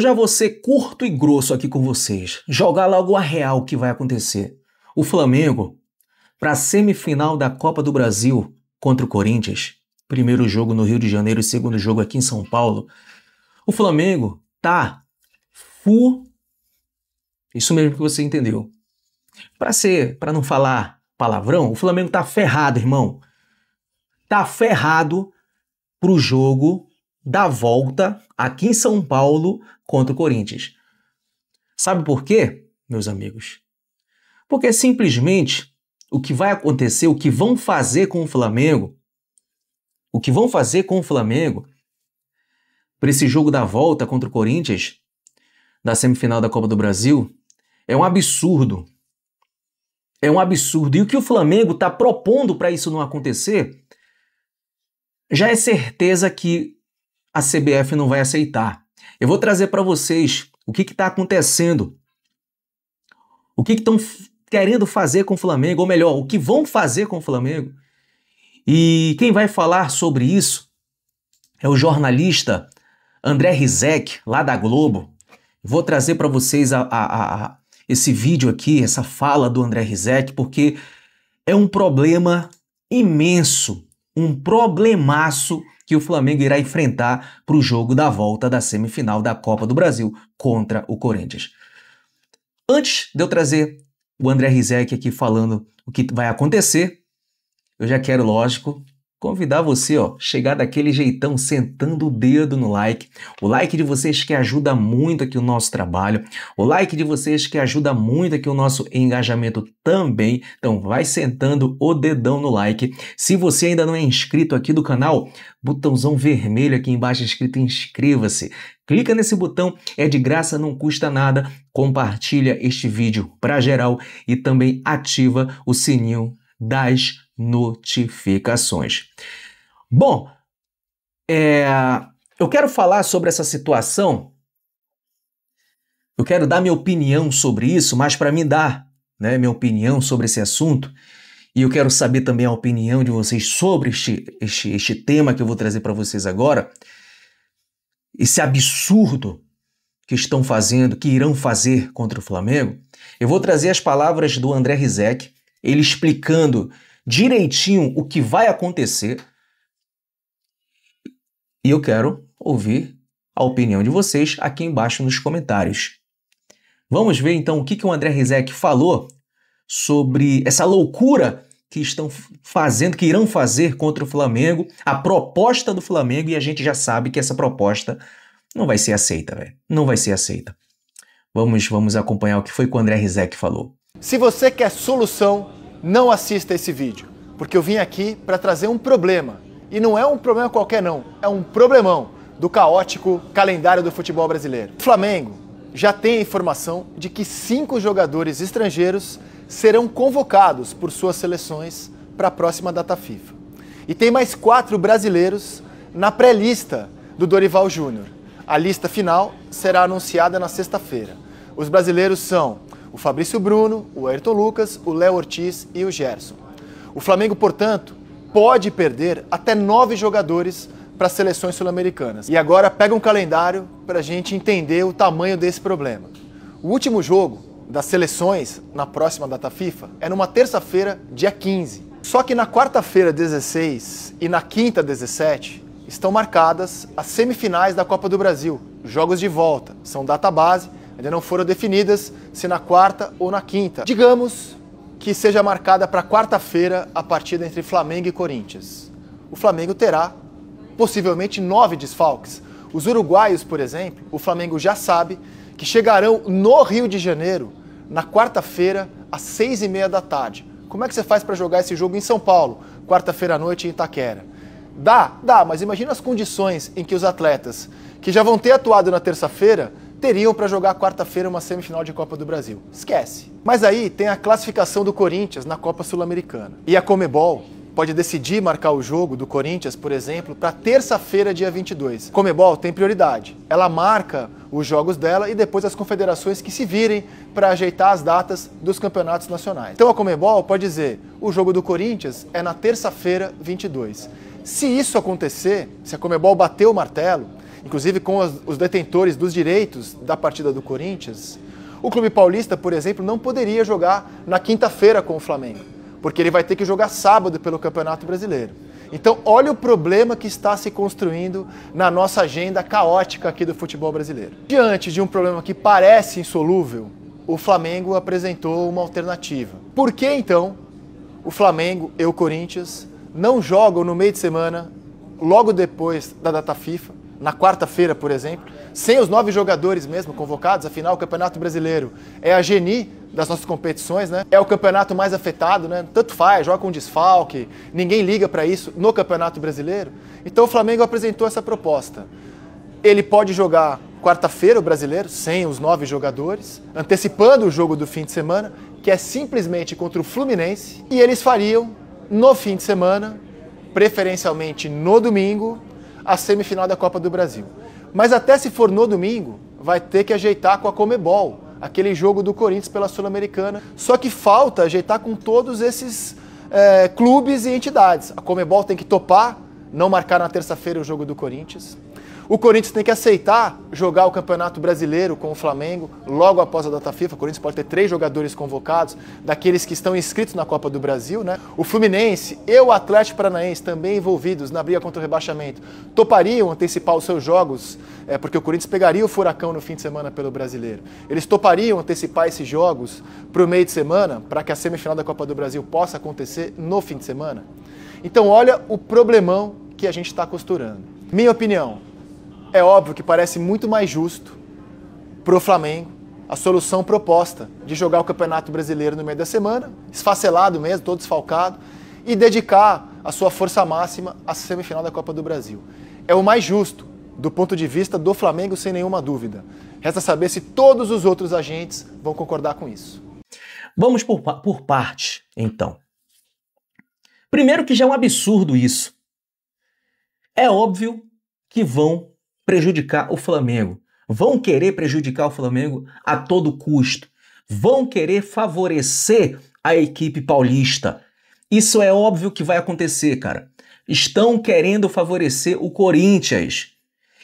Eu já vou ser curto e grosso aqui com vocês, jogar logo a real que vai acontecer. O Flamengo, para a semifinal da Copa do Brasil contra o Corinthians, primeiro jogo no Rio de Janeiro e segundo jogo aqui em São Paulo, o Flamengo tá fu. Isso mesmo que você entendeu. Para ser, para não falar palavrão, o Flamengo tá ferrado, irmão. Tá ferrado pro jogo da volta aqui em São Paulo contra o Corinthians. Sabe por quê, meus amigos? Porque simplesmente o que vai acontecer, o que vão fazer com o Flamengo, o que vão fazer com o Flamengo para esse jogo da volta contra o Corinthians, da semifinal da Copa do Brasil, é um absurdo. É um absurdo. E o que o Flamengo está propondo para isso não acontecer já é certeza que a CBF não vai aceitar. Eu vou trazer para vocês o que está acontecendo, o que estão que querendo fazer com o Flamengo, ou melhor, o que vão fazer com o Flamengo. E quem vai falar sobre isso é o jornalista André Rizek, lá da Globo. Vou trazer para vocês a, a, a, esse vídeo aqui, essa fala do André Rizek, porque é um problema imenso um problemaço que o Flamengo irá enfrentar para o jogo da volta da semifinal da Copa do Brasil contra o Corinthians. Antes de eu trazer o André Rizek aqui falando o que vai acontecer, eu já quero, lógico, convidar você, ó, chegar daquele jeitão sentando o dedo no like. O like de vocês que ajuda muito aqui o nosso trabalho, o like de vocês que ajuda muito aqui o nosso engajamento também. Então vai sentando o dedão no like. Se você ainda não é inscrito aqui do canal, botãozão vermelho aqui embaixo escrito inscreva-se. Clica nesse botão, é de graça, não custa nada. Compartilha este vídeo para geral e também ativa o sininho das notificações. Bom, é, eu quero falar sobre essa situação. Eu quero dar minha opinião sobre isso, mas para me dar né, minha opinião sobre esse assunto, e eu quero saber também a opinião de vocês sobre este, este, este tema que eu vou trazer para vocês agora, esse absurdo que estão fazendo, que irão fazer contra o Flamengo, eu vou trazer as palavras do André Rizek, ele explicando direitinho o que vai acontecer. E eu quero ouvir a opinião de vocês aqui embaixo nos comentários. Vamos ver então o que, que o André Rizek falou sobre essa loucura que estão fazendo, que irão fazer contra o Flamengo, a proposta do Flamengo, e a gente já sabe que essa proposta não vai ser aceita, velho. Não vai ser aceita. Vamos, vamos acompanhar o que foi que o André Rizek falou. Se você quer solução, não assista esse vídeo, porque eu vim aqui para trazer um problema. E não é um problema qualquer não, é um problemão do caótico calendário do futebol brasileiro. O Flamengo já tem a informação de que cinco jogadores estrangeiros serão convocados por suas seleções para a próxima data FIFA. E tem mais quatro brasileiros na pré-lista do Dorival Júnior. A lista final será anunciada na sexta-feira. Os brasileiros são o Fabrício Bruno, o Ayrton Lucas, o Léo Ortiz e o Gerson. O Flamengo, portanto, pode perder até nove jogadores para as seleções sul-americanas. E agora pega um calendário para a gente entender o tamanho desse problema. O último jogo das seleções na próxima data FIFA é numa terça-feira, dia 15. Só que na quarta-feira, 16 e na quinta, 17, estão marcadas as semifinais da Copa do Brasil, jogos de volta, são data base ainda não foram definidas se na quarta ou na quinta. Digamos que seja marcada para quarta-feira a partida entre Flamengo e Corinthians. O Flamengo terá possivelmente nove desfalques. Os uruguaios, por exemplo, o Flamengo já sabe que chegarão no Rio de Janeiro na quarta-feira às seis e meia da tarde. Como é que você faz para jogar esse jogo em São Paulo, quarta-feira à noite em Itaquera? Dá, dá, mas imagina as condições em que os atletas que já vão ter atuado na terça-feira teriam para jogar quarta-feira uma semifinal de Copa do Brasil. Esquece. Mas aí tem a classificação do Corinthians na Copa Sul-Americana. E a Comebol pode decidir marcar o jogo do Corinthians, por exemplo, para terça-feira, dia 22. Comebol tem prioridade. Ela marca os jogos dela e depois as confederações que se virem para ajeitar as datas dos campeonatos nacionais. Então a Comebol pode dizer: o jogo do Corinthians é na terça-feira, 22. Se isso acontecer, se a Comebol bater o martelo, inclusive com os detentores dos direitos da partida do Corinthians, o Clube Paulista, por exemplo, não poderia jogar na quinta-feira com o Flamengo, porque ele vai ter que jogar sábado pelo Campeonato Brasileiro. Então, olha o problema que está se construindo na nossa agenda caótica aqui do futebol brasileiro. Diante de um problema que parece insolúvel, o Flamengo apresentou uma alternativa. Por que então o Flamengo e o Corinthians não jogam no meio de semana, logo depois da data FIFA, na quarta-feira, por exemplo, sem os nove jogadores mesmo convocados, afinal o Campeonato Brasileiro é a geni das nossas competições, né? É o campeonato mais afetado, né? Tanto faz, joga com desfalque, ninguém liga para isso no Campeonato Brasileiro. Então o Flamengo apresentou essa proposta. Ele pode jogar quarta-feira o Brasileiro sem os nove jogadores, antecipando o jogo do fim de semana, que é simplesmente contra o Fluminense, e eles fariam no fim de semana, preferencialmente no domingo, a semifinal da Copa do Brasil. Mas até se for no domingo, vai ter que ajeitar com a Comebol, aquele jogo do Corinthians pela Sul-Americana. Só que falta ajeitar com todos esses é, clubes e entidades. A Comebol tem que topar, não marcar na terça-feira o jogo do Corinthians. O Corinthians tem que aceitar jogar o Campeonato Brasileiro com o Flamengo logo após a data FIFA. O Corinthians pode ter três jogadores convocados, daqueles que estão inscritos na Copa do Brasil, né? O Fluminense e o Atlético Paranaense, também envolvidos na briga contra o rebaixamento, topariam antecipar os seus jogos, é, porque o Corinthians pegaria o furacão no fim de semana pelo brasileiro. Eles topariam antecipar esses jogos para o meio de semana, para que a semifinal da Copa do Brasil possa acontecer no fim de semana. Então, olha o problemão que a gente está costurando. Minha opinião, é óbvio que parece muito mais justo para o Flamengo a solução proposta de jogar o Campeonato Brasileiro no meio da semana, esfacelado mesmo, todo desfalcado, e dedicar a sua força máxima à semifinal da Copa do Brasil. É o mais justo do ponto de vista do Flamengo, sem nenhuma dúvida. Resta saber se todos os outros agentes vão concordar com isso. Vamos por, por partes, então. Primeiro, que já é um absurdo isso. É óbvio que vão prejudicar o Flamengo. Vão querer prejudicar o Flamengo a todo custo. Vão querer favorecer a equipe paulista. Isso é óbvio que vai acontecer, cara. Estão querendo favorecer o Corinthians.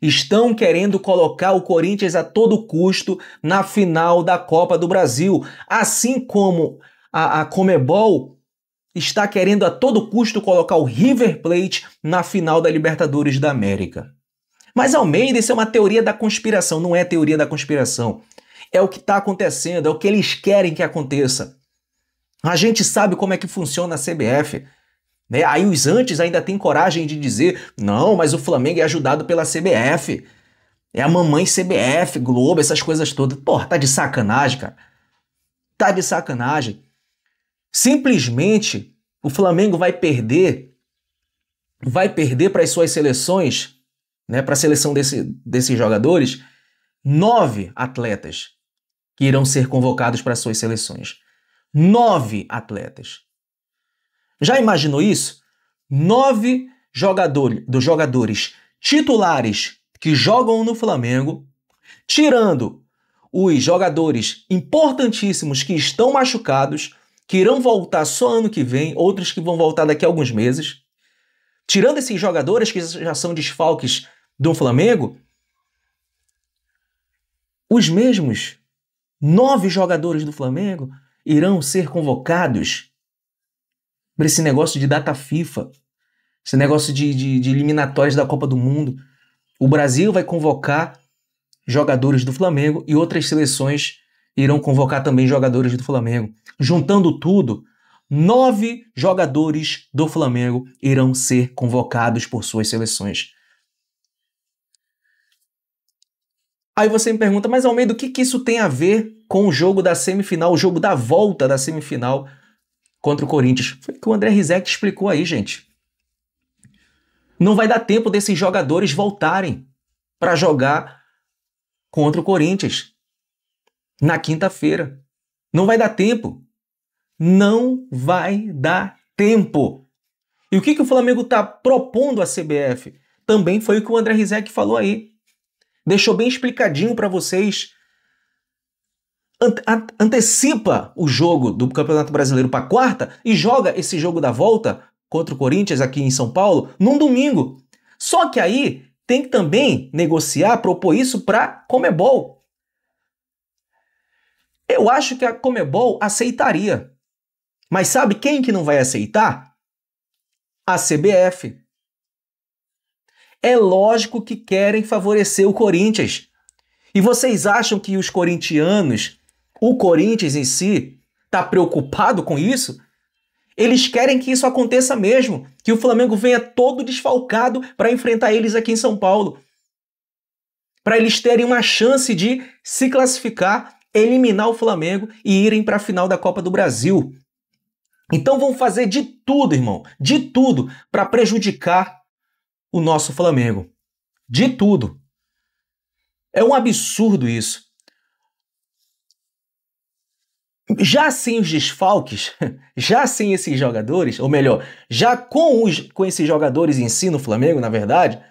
Estão querendo colocar o Corinthians a todo custo na final da Copa do Brasil. Assim como a, a Comebol está querendo a todo custo colocar o River Plate na final da Libertadores da América. Mas Almeida, isso é uma teoria da conspiração, não é teoria da conspiração. É o que está acontecendo, é o que eles querem que aconteça. A gente sabe como é que funciona a CBF. Né? Aí os antes ainda têm coragem de dizer: não, mas o Flamengo é ajudado pela CBF. É a mamãe CBF, Globo, essas coisas todas. Porra, tá de sacanagem, cara. Tá de sacanagem. Simplesmente o Flamengo vai perder, vai perder para as suas seleções né, para a seleção desse, desses jogadores, nove atletas que irão ser convocados para suas seleções. Nove atletas. Já imaginou isso? Nove jogador, dos jogadores titulares que jogam no Flamengo, tirando os jogadores importantíssimos que estão machucados, que irão voltar só ano que vem, outros que vão voltar daqui a alguns meses. Tirando esses jogadores que já são desfalques do Flamengo, os mesmos nove jogadores do Flamengo irão ser convocados para esse negócio de data FIFA, esse negócio de, de, de eliminatórias da Copa do Mundo. O Brasil vai convocar jogadores do Flamengo e outras seleções irão convocar também jogadores do Flamengo. Juntando tudo, nove jogadores do Flamengo irão ser convocados por suas seleções. Aí você me pergunta, mas Almeida, o que, que isso tem a ver com o jogo da semifinal, o jogo da volta da semifinal contra o Corinthians? Foi o que o André Rizek explicou aí, gente. Não vai dar tempo desses jogadores voltarem para jogar contra o Corinthians na quinta-feira. Não vai dar tempo. Não vai dar tempo. E o que, que o Flamengo está propondo à CBF? Também foi o que o André Rizek falou aí. Deixou bem explicadinho para vocês. antecipa o jogo do Campeonato Brasileiro para quarta e joga esse jogo da volta contra o Corinthians aqui em São Paulo num domingo. Só que aí tem que também negociar, propor isso para Comebol. Eu acho que a Comebol aceitaria. Mas sabe quem que não vai aceitar? A CBF. É lógico que querem favorecer o Corinthians. E vocês acham que os corintianos, o Corinthians em si, está preocupado com isso? Eles querem que isso aconteça mesmo, que o Flamengo venha todo desfalcado para enfrentar eles aqui em São Paulo. Para eles terem uma chance de se classificar, eliminar o Flamengo e irem para a final da Copa do Brasil. Então vão fazer de tudo, irmão, de tudo para prejudicar o nosso Flamengo. De tudo. É um absurdo isso. Já sem os desfalques, já sem esses jogadores, ou melhor, já com, os, com esses jogadores em si no Flamengo, na verdade,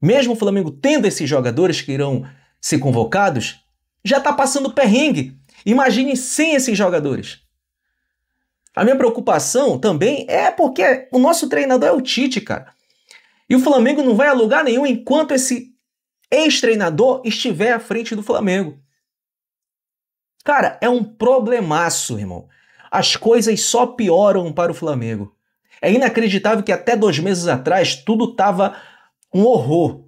mesmo o Flamengo tendo esses jogadores que irão ser convocados, já está passando perrengue. Imagine sem esses jogadores. A minha preocupação também é porque o nosso treinador é o Tite, cara. E o Flamengo não vai a lugar nenhum enquanto esse ex-treinador estiver à frente do Flamengo. Cara, é um problemaço, irmão. As coisas só pioram para o Flamengo. É inacreditável que até dois meses atrás tudo tava um horror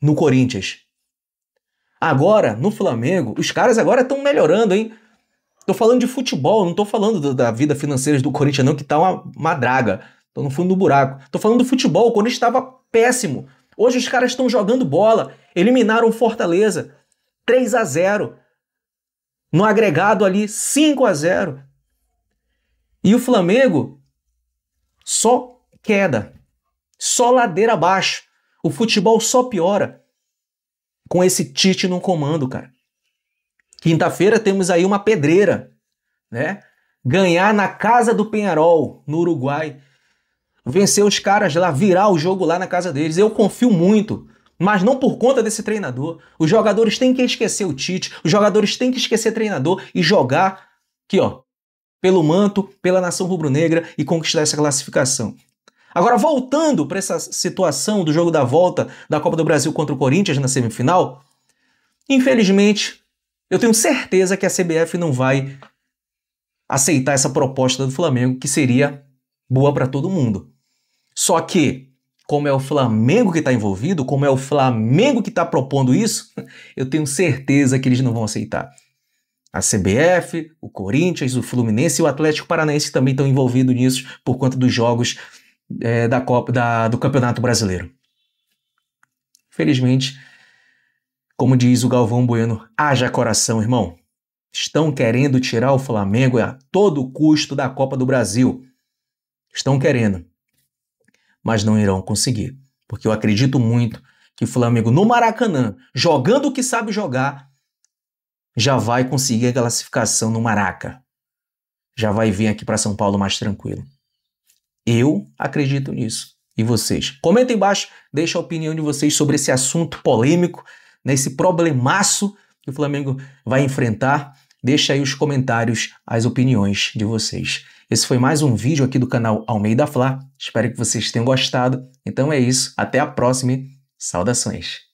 no Corinthians. Agora, no Flamengo, os caras agora estão melhorando, hein? Tô falando de futebol, não tô falando da vida financeira do Corinthians, não, que tá uma, uma draga. Tô no fundo do buraco. Tô falando do futebol, o Corinthians estava péssimo. Hoje os caras estão jogando bola, eliminaram Fortaleza. 3 a 0 No agregado ali, 5 a 0 E o Flamengo, só queda. Só ladeira abaixo. O futebol só piora com esse Tite no comando, cara. Quinta-feira temos aí uma pedreira, né? Ganhar na casa do Penharol, no Uruguai. Vencer os caras lá, virar o jogo lá na casa deles. Eu confio muito, mas não por conta desse treinador. Os jogadores têm que esquecer o Tite, os jogadores têm que esquecer treinador e jogar aqui, ó, pelo manto, pela nação rubro-negra e conquistar essa classificação. Agora, voltando para essa situação do jogo da volta da Copa do Brasil contra o Corinthians na semifinal, infelizmente eu tenho certeza que a CBF não vai aceitar essa proposta do Flamengo, que seria boa para todo mundo. Só que, como é o Flamengo que está envolvido, como é o Flamengo que está propondo isso, eu tenho certeza que eles não vão aceitar. A CBF, o Corinthians, o Fluminense e o Atlético Paranaense também estão envolvidos nisso por conta dos jogos é, da Copa, da, do Campeonato Brasileiro. Felizmente, como diz o Galvão Bueno, haja coração, irmão. Estão querendo tirar o Flamengo a todo custo da Copa do Brasil. Estão querendo. Mas não irão conseguir. Porque eu acredito muito que o Flamengo, no Maracanã, jogando o que sabe jogar, já vai conseguir a classificação no Maraca. Já vai vir aqui para São Paulo mais tranquilo. Eu acredito nisso. E vocês? Comenta embaixo, deixa a opinião de vocês sobre esse assunto polêmico, nesse problemaço que o Flamengo vai enfrentar. Deixa aí os comentários, as opiniões de vocês. Esse foi mais um vídeo aqui do canal Almeida Fla. Espero que vocês tenham gostado. Então é isso, até a próxima. Saudações.